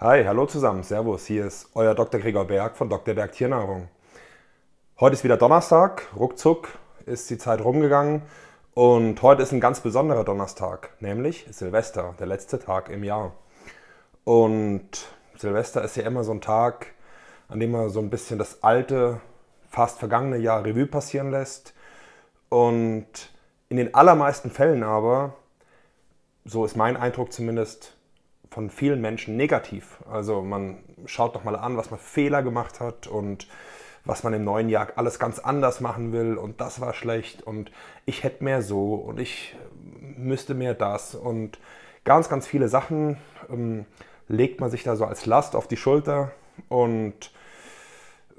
Hi, hallo zusammen, Servus, hier ist euer Dr. Gregor Berg von Dr. Berg Tiernahrung. Heute ist wieder Donnerstag, ruckzuck ist die Zeit rumgegangen und heute ist ein ganz besonderer Donnerstag, nämlich Silvester, der letzte Tag im Jahr. Und Silvester ist ja immer so ein Tag, an dem man so ein bisschen das alte, fast vergangene Jahr Revue passieren lässt. Und in den allermeisten Fällen aber, so ist mein Eindruck zumindest, von vielen Menschen negativ. Also man schaut doch mal an, was man Fehler gemacht hat und was man im neuen Jahr alles ganz anders machen will und das war schlecht und ich hätte mehr so und ich müsste mehr das und ganz, ganz viele Sachen ähm, legt man sich da so als Last auf die Schulter und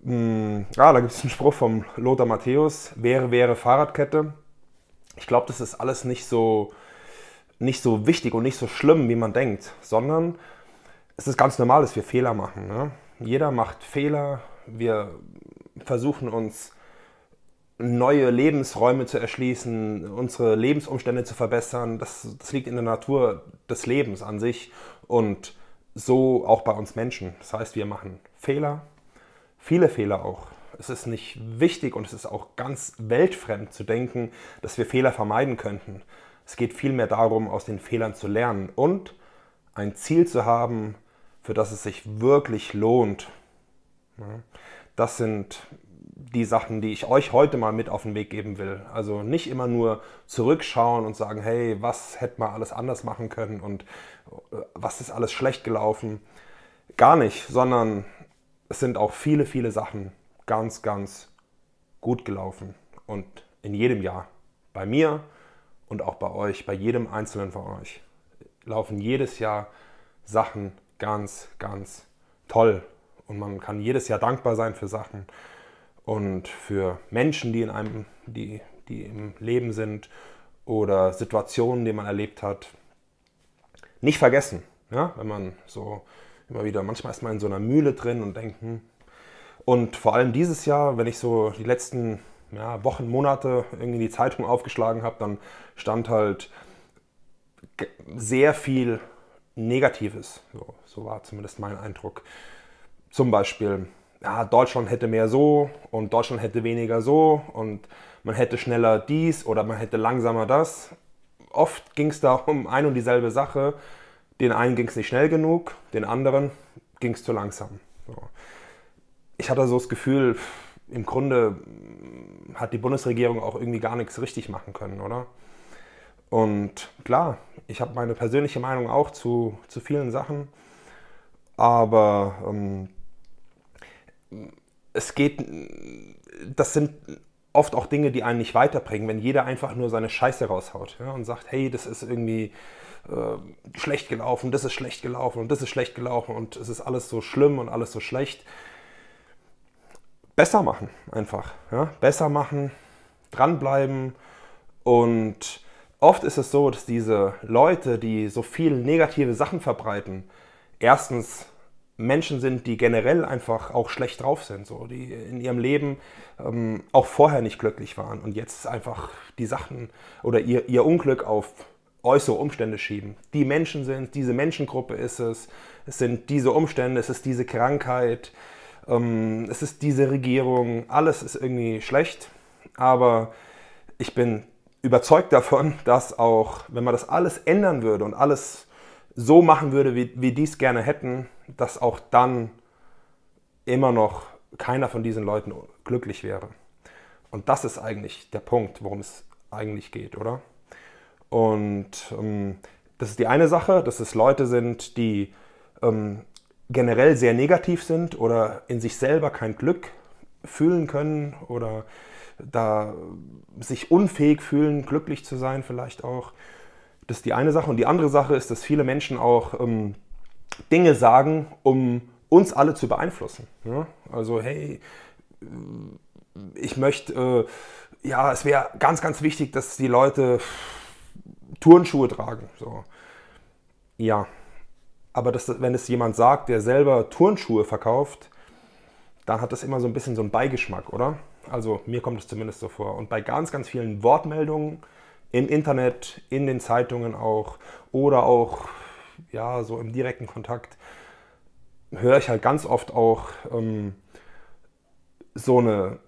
ähm, mm, ja, ah, da gibt es einen Spruch vom Lothar Matthäus, wäre, wäre Fahrradkette. Ich glaube, das ist alles nicht so, nicht so wichtig und nicht so schlimm, wie man denkt, sondern es ist ganz normal, dass wir Fehler machen. Ne? Jeder macht Fehler. Wir versuchen uns neue Lebensräume zu erschließen, unsere Lebensumstände zu verbessern. Das, das, liegt in der Natur des Lebens an sich und so auch bei uns Menschen. Das heißt, wir machen Fehler, viele Fehler auch. Es ist nicht wichtig und es ist auch ganz weltfremd zu denken, dass wir Fehler vermeiden könnten. Es geht vielmehr darum, aus den Fehlern zu lernen und ein Ziel zu haben, für das es sich wirklich lohnt. Das sind die Sachen, die ich euch heute mal mit auf den Weg geben will. Also nicht immer nur zurückschauen und sagen, hey, was hätte man alles anders machen können und äh, was ist alles schlecht gelaufen. Gar nicht, sondern es sind auch viele, viele Sachen ganz, ganz gut gelaufen und in jedem Jahr. Bei mir, und auch bei euch, bei jedem einzelnen von euch, laufen jedes Jahr Sachen ganz, ganz toll. Und man kann jedes Jahr dankbar sein für Sachen und für Menschen, die in einem, die, die im Leben sind oder Situationen, die man erlebt hat. Nicht vergessen, ja? wenn man so immer wieder, manchmal ist man in so einer Mühle drin und denken. Hm. und vor allem dieses Jahr, wenn ich so die letzten ja, Wochen, Monate irgendwie die Zeitung aufgeschlagen habe, dann stand halt sehr viel Negatives. So, so war zumindest mein Eindruck. Zum Beispiel, ja, Deutschland hätte mehr so und Deutschland hätte weniger so und man hätte schneller dies oder man hätte langsamer das. Oft ging es da um ein und dieselbe Sache. Den einen ging es nicht schnell genug, den anderen ging es zu langsam. So. Ich hatte so das Gefühl, im Grunde hm, hat die Bundesregierung auch irgendwie gar nichts richtig machen können, oder? Und klar, ich habe meine persönliche Meinung auch zu, zu vielen Sachen, aber ähm, es geht, das sind oft auch Dinge, die einen nicht weiterbringen, wenn jeder einfach nur seine Scheiße raushaut ja, und sagt, hey, das ist irgendwie äh, schlecht gelaufen, das ist schlecht gelaufen und das ist schlecht gelaufen und es ist alles so schlimm und alles so schlecht besser machen einfach. Ja? Besser machen, dranbleiben und oft ist es so, dass diese Leute, die so viel negative Sachen verbreiten, erstens Menschen sind, die generell einfach auch schlecht drauf sind, so die in ihrem Leben ähm, auch vorher nicht glücklich waren und jetzt einfach die Sachen oder ihr, ihr Unglück auf äußere Umstände schieben. Die Menschen sind, diese Menschengruppe ist es, es sind diese Umstände, es ist diese Krankheit, ähm, es ist diese Regierung, alles ist irgendwie schlecht, aber ich bin überzeugt davon, dass auch, wenn man das alles ändern würde und alles so machen würde, wie, wie die es gerne hätten, dass auch dann immer noch keiner von diesen Leuten glücklich wäre. Und das ist eigentlich der Punkt, worum es eigentlich geht, oder? Und ähm, das ist die eine Sache, dass es Leute sind, die ähm, generell sehr negativ sind oder in sich selber kein Glück fühlen können oder da sich unfähig fühlen, glücklich zu sein vielleicht auch. Das ist die eine Sache. Und die andere Sache ist, dass viele Menschen auch ähm, Dinge sagen, um uns alle zu beeinflussen. Ja? Ne? Also, hey, ich möchte, äh, ja, es wäre ganz, ganz wichtig, dass die Leute Turnschuhe tragen. So. Ja, aber das, wenn es jemand sagt, der selber Turnschuhe verkauft, dann hat das immer so ein bisschen so einen Beigeschmack, oder? Also mir kommt es zumindest so vor. Und bei ganz, ganz vielen Wortmeldungen im Internet, in den Zeitungen auch oder auch ja, so im direkten Kontakt höre ich halt ganz oft auch ähm, so, eine,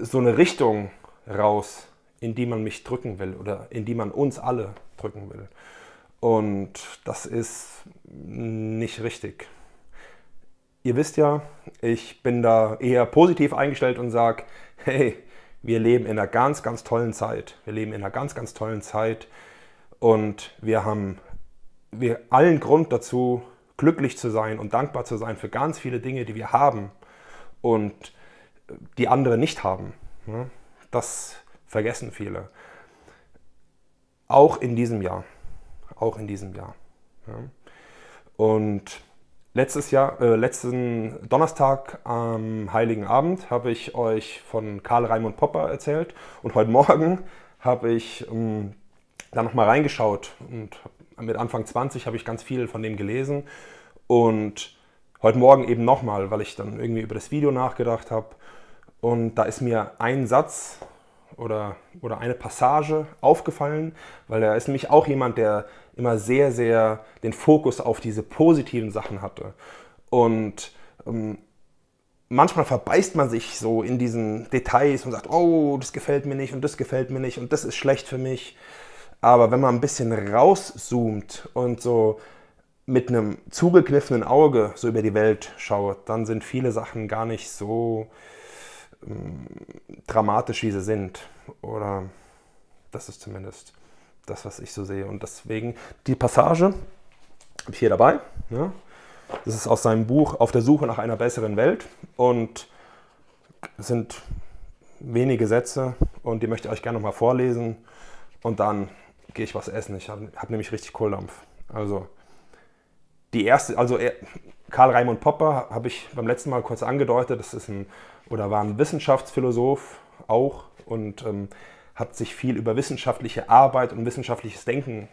so eine Richtung raus, in die man mich drücken will oder in die man uns alle drücken will. Und das ist nicht richtig. Ihr wisst ja, ich bin da eher positiv eingestellt und sage, hey, wir leben in einer ganz, ganz tollen Zeit. Wir leben in einer ganz, ganz tollen Zeit und wir haben wir allen Grund dazu, glücklich zu sein und dankbar zu sein für ganz viele Dinge, die wir haben und die andere nicht haben. Ne? Das vergessen viele. Auch in diesem Jahr auch in diesem Jahr. Ja. Und letztes Jahr, äh, letzten Donnerstag am Heiligen Abend habe ich euch von Karl Raimund Popper erzählt und heute Morgen habe ich ähm, da nochmal reingeschaut und mit Anfang 20 habe ich ganz viel von dem gelesen und heute Morgen eben nochmal, weil ich dann irgendwie über das Video nachgedacht habe und da ist mir ein Satz oder, oder eine Passage aufgefallen, weil er ist nämlich auch jemand, der immer sehr, sehr den Fokus auf diese positiven Sachen hatte. Und ähm, manchmal verbeißt man sich so in diesen Details und sagt, oh, das gefällt mir nicht und das gefällt mir nicht und das ist schlecht für mich. Aber wenn man ein bisschen rauszoomt und so mit einem zugekniffenen Auge so über die Welt schaut, dann sind viele Sachen gar nicht so ähm, dramatisch, wie sie sind. Oder das ist zumindest das, was ich so sehe. Und deswegen die Passage habe ich hier dabei. Ja. Ne? Das ist aus seinem Buch Auf der Suche nach einer besseren Welt. Und es sind wenige Sätze und die möchte ich euch gerne nochmal vorlesen. Und dann gehe ich was essen. Ich habe hab nämlich richtig Kohldampf. Also die erste, also äh, Karl Raimund Popper habe ich beim letzten Mal kurz angedeutet, das ist ein oder war ein Wissenschaftsphilosoph auch und ähm, hat sich viel über wissenschaftliche Arbeit und wissenschaftliches Denken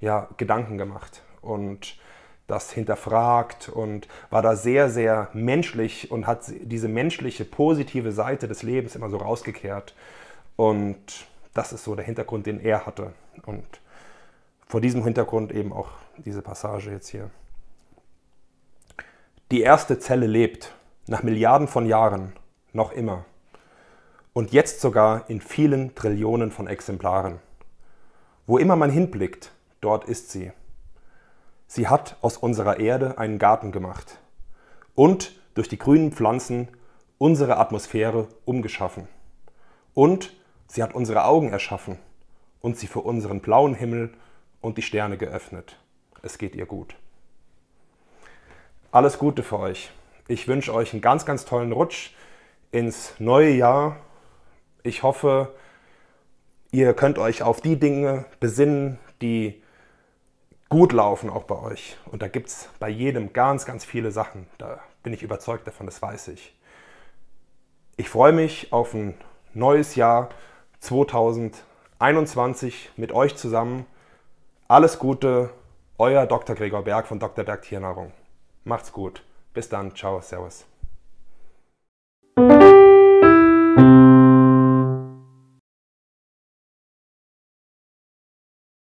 ja, Gedanken gemacht und das hinterfragt und war da sehr, sehr menschlich und hat diese menschliche, positive Seite des Lebens immer so rausgekehrt. Und das ist so der Hintergrund, den er hatte. Und vor diesem Hintergrund eben auch diese Passage jetzt hier. Die erste Zelle lebt, nach Milliarden von Jahren, noch immer. Und jetzt sogar in vielen Trillionen von Exemplaren. Wo immer man hinblickt, dort ist sie. Sie hat aus unserer Erde einen Garten gemacht und durch die grünen Pflanzen unsere Atmosphäre umgeschaffen. Und sie hat unsere Augen erschaffen und sie für unseren blauen Himmel und die Sterne geöffnet. Es geht ihr gut. Alles Gute für euch. Ich wünsche euch einen ganz, ganz tollen Rutsch ins neue Jahr. Ich hoffe, ihr könnt euch auf die Dinge besinnen, die gut laufen, auch bei euch. Und da gibt es bei jedem ganz, ganz viele Sachen. Da bin ich überzeugt davon, das weiß ich. Ich freue mich auf ein neues Jahr 2021 mit euch zusammen. Alles Gute, euer Dr. Gregor Berg von Dr. Berg Tiernahrung. Macht's gut. Bis dann. Ciao. Servus.